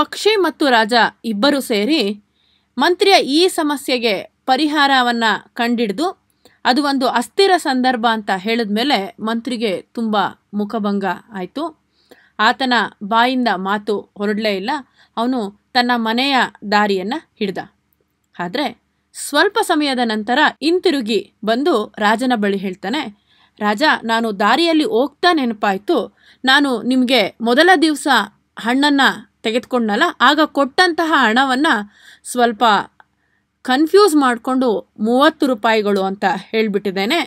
ಪಕ್ಷಿ ಮತ್ತು ರಾಜ ಇಬ್ಬರೂ ಸೇರಿ ಮಂತ್ರಿಯ ಈ ಸಮಸ್ಯೆಗೆ ಪರಿಹಾರವನ್ನು ಕಂಡಿಡಿದು ಅದು ಒಂದು ಅಸ್ಥಿರ ಸಂದರ್ಭ ಅಂತ ಹೇಳಿದ ಮೇಲೆ ಮಂತ್ರಿಗೆ ತುಂಬ ಮುಖಭಂಗ ಆಯಿತು ಆತನ ಬಾಯಿಂದ ಮಾತು ಹೊರಡಲೇ ಇಲ್ಲ ಅವನು ತನ್ನ ಮನೆಯ ದಾರಿಯನ್ನು ಹಿಡ್ದ ಆದರೆ ಸ್ವಲ್ಪ ಸಮಯದ ನಂತರ ಹಿಂತಿರುಗಿ ಬಂದು ರಾಜನ ಬಳಿ ಹೇಳ್ತಾನೆ ರಾಜ ನಾನು ದಾರಿಯಲ್ಲಿ ಹೋಗ್ತಾ ನೆನಪಾಯಿತು ನಾನು ನಿಮಗೆ ಮೊದಲ ದಿವಸ ಹಣ್ಣನ್ನು ತೆಗೆದುಕೊಂಡಲ್ಲ ಆಗ ಕೊಟ್ಟಂತಹ ಹಣವನ್ನು ಸ್ವಲ್ಪ ಕನ್ಫ್ಯೂಸ್ ಮಾಡಿಕೊಂಡು ಮೂವತ್ತು ರೂಪಾಯಿಗಳು ಅಂತ ಹೇಳಿಬಿಟ್ಟಿದ್ದೇನೆ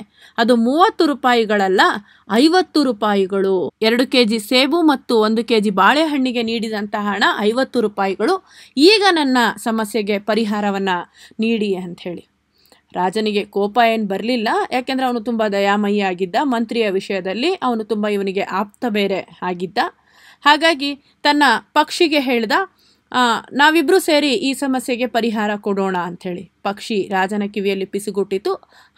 ಅದು ಮೂವತ್ತು ರೂಪಾಯಿಗಳಲ್ಲ ಐವತ್ತು ರೂಪಾಯಿಗಳು ಎರಡು ಕೆ ಜಿ ಸೇಬು ಮತ್ತು ಒಂದು ಕೆ ಜಿ ಬಾಳೆಹಣ್ಣಿಗೆ ನೀಡಿದಂತಹ ಹಣ ಐವತ್ತು ರೂಪಾಯಿಗಳು ಈಗ ನನ್ನ ಸಮಸ್ಯೆಗೆ ಪರಿಹಾರವನ್ನು ನೀಡಿ ಅಂಥೇಳಿ ರಾಜನಿಗೆ ಕೋಪ ಏನು ಬರಲಿಲ್ಲ ಯಾಕೆಂದರೆ ಅವನು ತುಂಬ ದಯಾಮಯಿ ಆಗಿದ್ದ ಮಂತ್ರಿಯ ವಿಷಯದಲ್ಲಿ ಅವನು ತುಂಬ ಇವನಿಗೆ ಆಪ್ತ ಬೇರೆ ಆಗಿದ್ದ ಹಾಗಾಗಿ ತನ್ನ ಪಕ್ಷಿಗೆ ಹೇಳ್ದ ನಾವಿಬ್ಬರೂ ಸೇರಿ ಈ ಸಮಸ್ಯೆಗೆ ಪರಿಹಾರ ಕೊಡೋಣ ಅಂಥೇಳಿ ಪಕ್ಷಿ ರಾಜನ ಕಿವಿಯಲ್ಲಿ ಪಿಸುಗುಟ್ಟಿತು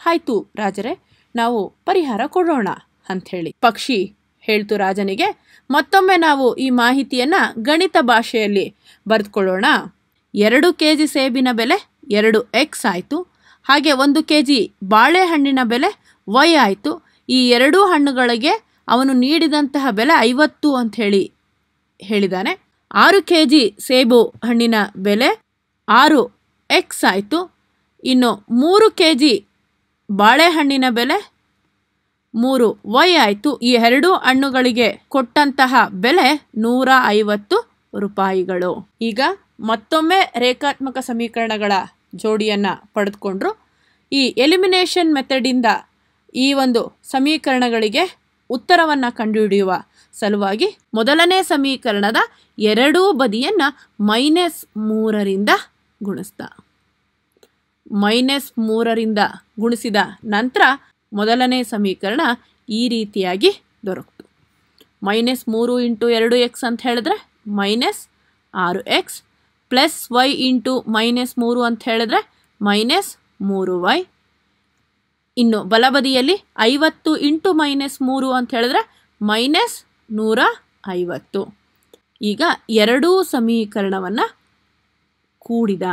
ಆಯಿತು ರಾಜರೇ ನಾವು ಪರಿಹಾರ ಕೊಡೋಣ ಅಂಥೇಳಿ ಪಕ್ಷಿ ಹೇಳ್ತು ರಾಜನಿಗೆ ಮತ್ತೊಮ್ಮೆ ನಾವು ಈ ಮಾಹಿತಿಯನ್ನು ಗಣಿತ ಭಾಷೆಯಲ್ಲಿ ಬರೆದುಕೊಳ್ಳೋಣ ಎರಡು ಕೆ ಜಿ ಸೇಬಿನ ಬೆಲೆ ಎರಡು ಎಕ್ಸ್ ಆಯಿತು ಹಾಗೆ ಒಂದು ಕೆ ಜಿ ಬಾಳೆಹಣ್ಣಿನ ಬೆಲೆ ವೈ ಆಯಿತು ಈ ಎರಡೂ ಹಣ್ಣುಗಳಿಗೆ ಅವನು ನೀಡಿದಂತಹ ಬೆಲೆ ಐವತ್ತು ಅಂಥೇಳಿ ಹೇಳಿದ್ದಾನೆ ಆರು ಕೆ ಜಿ ಸೇಬು ಹಣ್ಣಿನ ಬೆಲೆ ಆರು ಎಕ್ಸ್ ಆಯಿತು ಇನ್ನು ಮೂರು ಕೆ ಜಿ ಬಾಳೆಹಣ್ಣಿನ ಬೆಲೆ ಮೂರು ವೈ ಆಯಿತು ಈ ಎರಡೂ ಹಣ್ಣುಗಳಿಗೆ ಕೊಟ್ಟಂತಹ ಬೆಲೆ ನೂರ ಐವತ್ತು ರೂಪಾಯಿಗಳು ಈಗ ಮತ್ತೊಮ್ಮೆ ರೇಖಾತ್ಮಕ ಸಮೀಕರಣಗಳ ಜೋಡಿಯನ್ನು ಪಡೆದುಕೊಂಡ್ರು ಈ ಎಲಿಮಿನೇಷನ್ ಮೆಥಡಿಂದ ಈ ಒಂದು ಸಮೀಕರಣಗಳಿಗೆ ಉತ್ತರವನ್ನು ಕಂಡುಹಿಡಿಯುವ ಸಲುವಾಗಿ ಮೊದಲನೇ ಸಮೀಕರಣದ ಎರಡೂ ಬದಿಯನ್ನು ಮೈನಸ್ ಮೂರರಿಂದ ಗುಣಿಸ್ದ ಮೈನಸ್ ಮೂರರಿಂದ ಗುಣಿಸಿದ ನಂತರ ಮೊದಲನೇ ಸಮೀಕರಣ ಈ ರೀತಿಯಾಗಿ ದೊರಕಿತು ಮೈನಸ್ ಮೂರು ಇಂಟು ಎರಡು ಎಕ್ಸ್ ಅಂತ ಹೇಳಿದ್ರೆ ಮೈನಸ್ ಆರು x plus y into minus ಮೂರು ಅಂತ ಹೇಳಿದ್ರೆ ಮೈನಸ್ ಮೂರು ವೈ ಇನ್ನು ಬಲಬದಿಯಲ್ಲಿ ಐವತ್ತು ಇಂಟು ಮೈನಸ್ ಮೂರು ಅಂತ ಹೇಳಿದ್ರೆ ಮೈನಸ್ ನೂರ ಐವತ್ತು ಈಗ ಎರಡೂ ಸಮೀಕರಣವನ್ನು ಕೂಡಿದ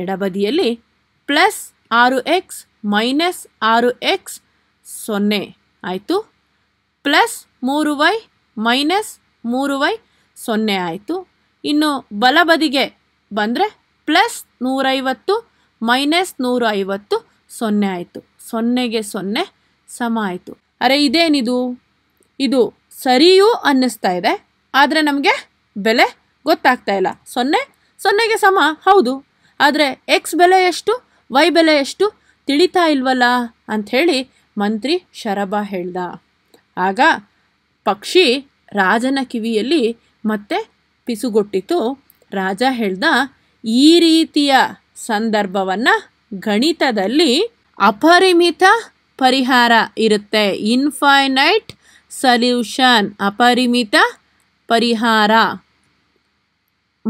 ಎಡಬದಿಯಲ್ಲಿ ಪ್ಲಸ್ ಆರು ಎಕ್ಸ್ ಮೈನಸ್ ಆರು ಎಕ್ಸ್ ಸೊನ್ನೆ ಆಯಿತು ಪ್ಲಸ್ ಮೂರು ವೈ ಮೈನಸ್ ಮೂರು ವೈ ಸೊನ್ನೆ ಆಯಿತು ಇನ್ನು ಬಲಬದಿಗೆ ಬಂದರೆ ಪ್ಲಸ್ ನೂರೈವತ್ತು ಮೈನಸ್ ನೂರ ಐವತ್ತು ಸೊನ್ನೆ ಆಯಿತು ಸೊನ್ನೆಗೆ ಸೊನ್ನೆ ಸಮ ಆಯಿತು ಅರೆ ಇದೇನಿದು ಇದು ಸರಿಯೂ ಅನ್ನಿಸ್ತಾ ಇದೆ ಆದರೆ ನಮಗೆ ಬೆಲೆ ಗೊತ್ತಾಗ್ತಾ ಇಲ್ಲ ಸೊನ್ನೆ ಸೊನ್ನೆಗೆ ಸಮ ಹೌದು ಆದರೆ ಎಕ್ಸ್ ಬೆಲೆ ಎಷ್ಟು ವೈ ಬೆಲೆ ಎಷ್ಟು ತಿಳಿತಾ ಇಲ್ವಲ್ಲ ಅಂಥೇಳಿ ಮಂತ್ರಿ ಶರಭ ಹೇಳ್ದ ಆಗ ಪಕ್ಷಿ ರಾಜನ ಕಿವಿಯಲ್ಲಿ ಮತ್ತೆ ಪಿಸುಗೊಟ್ಟಿತು ರಾಜ ಹೇಳ್ದ ಈ ರೀತಿಯ ಸಂದರ್ಭವನ್ನು ಗಣಿತದಲ್ಲಿ ಅಪರಿಮಿತ ಪರಿಹಾರ ಇರುತ್ತೆ ಇನ್ಫೈನೈಟ್ ಸಲ್ಯೂಷನ್ ಅಪರಿಮಿತ ಪರಿಹಾರ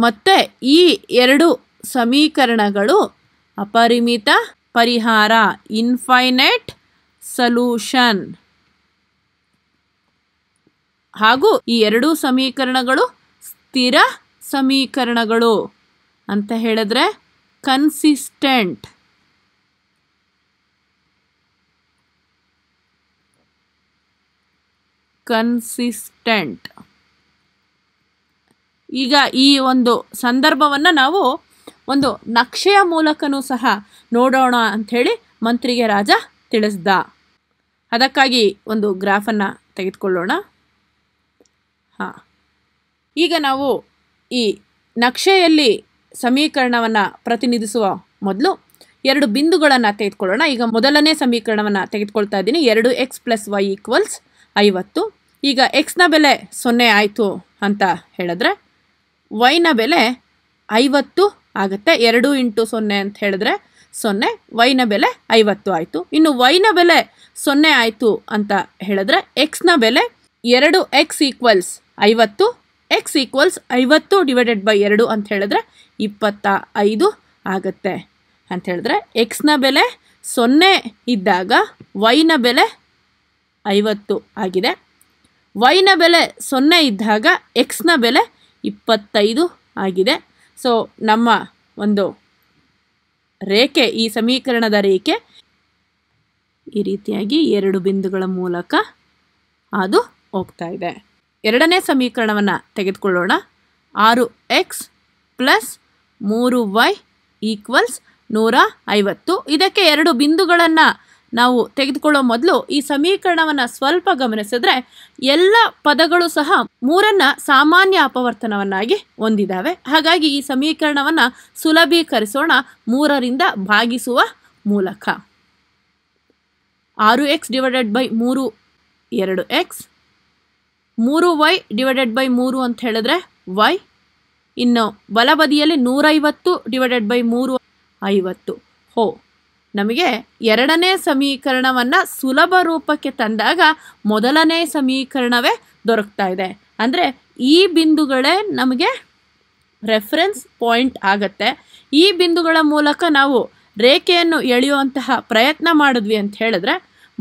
ಮತ್ತೆ ಈ ಎರಡು ಸಮೀಕರಣಗಳು ಅಪರಿಮಿತ ಪರಿಹಾರ ಇನ್ಫೈನೈಟ್ ಸಲ್ಯೂಷನ್ ಹಾಗೂ ಈ ಎರಡೂ ಸಮೀಕರಣಗಳು ಸ್ಥಿರ ಸಮೀಕರಣಗಳು ಅಂತ ಹೇಳಿದ್ರೆ ಕನ್ಸಿಸ್ಟೆಂಟ್ ಕನ್ಸಿಸ್ಟೆಂಟ್ ಈಗ ಈ ಒಂದು ಸಂದರ್ಭವನ್ನು ನಾವು ಒಂದು ನಕ್ಷೆಯ ಮೂಲಕನೂ ಸಹ ನೋಡೋಣ ಅಂಥೇಳಿ ಮಂತ್ರಿಗೆ ರಾಜ ತಿಳಿಸ್ದ ಅದಕ್ಕಾಗಿ ಒಂದು ಗ್ರಾಫನ್ನು ತೆಗೆದುಕೊಳ್ಳೋಣ ಹಾಂ ಈಗ ನಾವು ಈ ನಕ್ಷೆಯಲ್ಲಿ ಸಮೀಕರಣವನ್ನು ಪ್ರತಿನಿಧಿಸುವ ಮೊದಲು ಎರಡು ಬಿಂದುಗಳನ್ನು ತೆಗೆದುಕೊಳ್ಳೋಣ ಈಗ ಮೊದಲನೇ ಸಮೀಕರಣವನ್ನು ತೆಗೆದುಕೊಳ್ತಾ ಇದ್ದೀನಿ ಎರಡು ಎಕ್ಸ್ ಪ್ಲಸ್ ವೈ ಈಕ್ವಲ್ಸ್ ಐವತ್ತು ಈಗ ಎಕ್ಸ್ನ ಬೆಲೆ ಸೊನ್ನೆ ಆಯಿತು ಅಂತ ಹೇಳಿದ್ರೆ ವೈನ ಬೆಲೆ ಐವತ್ತು ಆಗುತ್ತೆ ಎರಡು ಇಂಟು ಸೊನ್ನೆ ಅಂತ ಹೇಳಿದ್ರೆ ಸೊನ್ನೆ ವೈನ ಬೆಲೆ ಐವತ್ತು ಆಯಿತು ಇನ್ನು ವೈನ ಬೆಲೆ ಸೊನ್ನೆ ಆಯಿತು ಅಂತ ಹೇಳಿದ್ರೆ ಎಕ್ಸ್ನ ಬೆಲೆ ಎರಡು ಎಕ್ಸ್ ಈಕ್ವಲ್ಸ್ ಐವತ್ತು ಎಕ್ಸ್ ಈಕ್ವಲ್ಸ್ ಐವತ್ತು ಡಿವೈಡೆಡ್ ಬೈ ಎರಡು ಅಂತ ಹೇಳಿದ್ರೆ ಇಪ್ಪತ್ತ ಐದು ಆಗುತ್ತೆ ಅಂತ ಹೇಳಿದ್ರೆ ಎಕ್ಸ್ನ ಬೆಲೆ ಸೊನ್ನೆ ಇದ್ದಾಗ ವೈನ ಬೆಲೆ ಐವತ್ತು ಆಗಿದೆ ವೈನ ಬೆಲೆ ಸೊನ್ನೆ ಇದ್ದಾಗ ಎಕ್ಸ್ನ ಬೆಲೆ ಇಪ್ಪತ್ತೈದು ಆಗಿದೆ ಸೊ ನಮ್ಮ ಒಂದು ರೇಖೆ ಈ ಸಮೀಕರಣದ ರೇಖೆ ಈ ರೀತಿಯಾಗಿ ಎರಡು ಬಿಂದುಗಳ ಮೂಲಕ ಅದು ಹೋಗ್ತಾ ಇದೆ ಎರಡನೇ ಸಮೀಕರಣವನ್ನು ತೆಗೆದುಕೊಳ್ಳೋಣ ಆರು ಎಕ್ಸ್ ಪ್ಲಸ್ ಮೂರು ವೈ ಈಕ್ವಲ್ಸ್ ನೂರ ಐವತ್ತು ಇದಕ್ಕೆ ಎರಡು ಬಿಂದುಗಳನ್ನು ನಾವು ತೆಗೆದುಕೊಳ್ಳೋ ಮೊದಲು ಈ ಸಮೀಕರಣವನ್ನು ಸ್ವಲ್ಪ ಗಮನಿಸಿದ್ರೆ ಎಲ್ಲ ಪದಗಳು ಸಹ ಮೂರನ್ನ ಸಾಮಾನ್ಯ ಅಪವರ್ತನವನ್ನಾಗಿ ಹೊಂದಿದ್ದಾವೆ ಹಾಗಾಗಿ ಈ ಸಮೀಕರಣವನ್ನು ಸುಲಭೀಕರಿಸೋಣ ಮೂರರಿಂದ ಭಾಗಿಸುವ ಮೂಲಕ ಆರು ಎಕ್ಸ್ ಡಿವೈಡೆಡ್ ಬೈ ಮೂರು ಎರಡು ಎಕ್ಸ್ ಮೂರು ವೈ ಡಿವೈಡೆಡ್ ಬೈ ಮೂರು ಅಂತ ಹೇಳಿದ್ರೆ ವೈ ಇನ್ನು ಬಲಬದಿಯಲ್ಲಿ ನೂರೈವತ್ತು ಡಿವೈಡೆಡ್ ಬೈ ಮೂರು ಐವತ್ತು ಹೋ ನಮಗೆ ಎರಡನೇ ಸಮೀಕರಣವನ್ನು ಸುಲಭ ರೂಪಕ್ಕೆ ತಂದಾಗ ಮೊದಲನೇ ಸಮೀಕರಣವೇ ದೊರಕ್ತಾ ಇದೆ ಅಂದರೆ ಈ ಬಿಂದುಗಳೇ ನಮಗೆ ರೆಫರೆನ್ಸ್ ಪಾಯಿಂಟ್ ಆಗತ್ತೆ ಈ ಬಿಂದುಗಳ ಮೂಲಕ ನಾವು ರೇಖೆಯನ್ನು ಎಳೆಯುವಂತಹ ಪ್ರಯತ್ನ ಮಾಡಿದ್ವಿ ಅಂತ ಹೇಳಿದ್ರೆ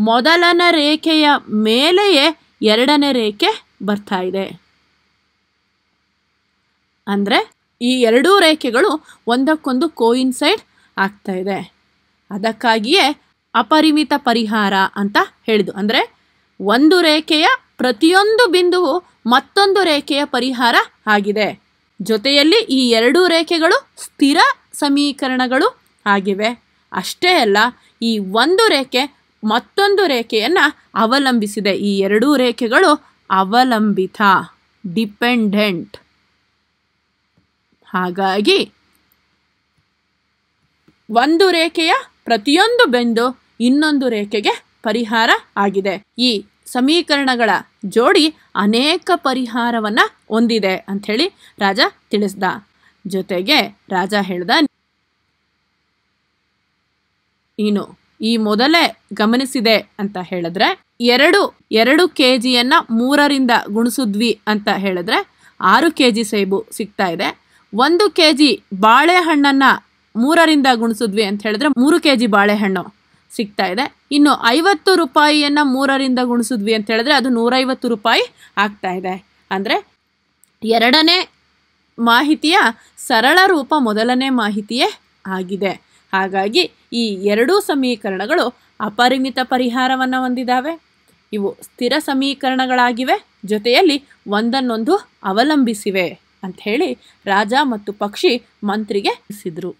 ಮೊದಲನ ರೇಖೆಯ ಮೇಲೆಯೇ ಎರಡನೇ ರೇಖೆ ಬರ್ತಾ ಇದೆ ಅಂದರೆ ಈ ಎರಡೂ ರೇಖೆಗಳು ಒಂದಕ್ಕೊಂದು ಕೋಯಿನ್ಸೈಡ್ ಆಗ್ತಾ ಇದೆ ಅದಕ್ಕಾಗಿಯೇ ಅಪರಿಮಿತ ಪರಿಹಾರ ಅಂತ ಹೇಳಿದು ಅಂದರೆ ಒಂದು ರೇಖೆಯ ಪ್ರತಿಯೊಂದು ಬಿಂದುವು ಮತ್ತೊಂದು ರೇಖೆಯ ಪರಿಹಾರ ಆಗಿದೆ ಜೊತೆಯಲ್ಲಿ ಈ ಎರಡೂ ರೇಖೆಗಳು ಸ್ಥಿರ ಸಮೀಕರಣಗಳು ಆಗಿವೆ ಅಷ್ಟೇ ಅಲ್ಲ ಈ ಒಂದು ರೇಖೆ ಮತ್ತೊಂದು ರೇಖೆಯನ್ನು ಅವಲಂಬಿಸಿದೆ ಈ ಎರಡೂ ರೇಖೆಗಳು ಅವಲಂಬಿತ ಡಿಪೆಂಡೆಂಟ್ ಹಾಗಾಗಿ ಒಂದು ರೇಖೆಯ ಪ್ರತಿಯೊಂದು ಬೆಂದು ಇನ್ನೊಂದು ರೇಖೆಗೆ ಪರಿಹಾರ ಆಗಿದೆ ಈ ಸಮೀಕರಣಗಳ ಜೋಡಿ ಅನೇಕ ಪರಿಹಾರವನ್ನ ಹೊಂದಿದೆ ಅಂತ ಹೇಳಿ ರಾಜ ತಿಳಿಸ್ದ ಜೊತೆಗೆ ರಾಜ ಹೇಳ್ದ ಏನು ಈ ಮೊದಲೇ ಗಮನಿಸಿದೆ ಅಂತ ಹೇಳಿದ್ರೆ ಎರಡು ಎರಡು ಕೆ ಜಿಯನ್ನು ಮೂರರಿಂದ ಗುಣಿಸಿದ್ವಿ ಅಂತ ಹೇಳಿದ್ರೆ ಆರು ಕೆ ಜಿ ಸೇಬು ಸಿಗ್ತಾ ಇದೆ ಒಂದು ಕೆ ಜಿ ಮೂರರಿಂದ ಗುಣಿಸಿದ್ವಿ ಅಂತ ಹೇಳಿದ್ರೆ ಮೂರು ಕೆ ಜಿ ಬಾಳೆಹಣ್ಣು ಸಿಗ್ತಾ ಇದೆ ಇನ್ನು ಐವತ್ತು ರೂಪಾಯಿಯನ್ನು ಮೂರರಿಂದ ಗುಣಿಸಿದ್ವಿ ಅಂತ ಹೇಳಿದ್ರೆ ಅದು ನೂರೈವತ್ತು ರೂಪಾಯಿ ಆಗ್ತಾ ಇದೆ ಅಂದರೆ ಎರಡನೇ ಮಾಹಿತಿಯ ಸರಳ ರೂಪ ಮೊದಲನೇ ಮಾಹಿತಿಯೇ ಆಗಿದೆ ಹಾಗಾಗಿ ಈ ಎರಡೂ ಸಮೀಕರಣಗಳು ಅಪರಿಮಿತ ಪರಿಹಾರವನ್ನು ಹೊಂದಿದ್ದಾವೆ ಇವು ಸ್ಥಿರ ಸಮೀಕರಣಗಳಾಗಿವೆ ಜೊತೆಯಲ್ಲಿ ಒಂದನ್ನೊಂದು ಅವಲಂಬಿಸಿವೆ ಅಂಥೇಳಿ ರಾಜ ಮತ್ತು ಪಕ್ಷಿ ಮಂತ್ರಿಗೆ ತಿಳಿಸಿದರು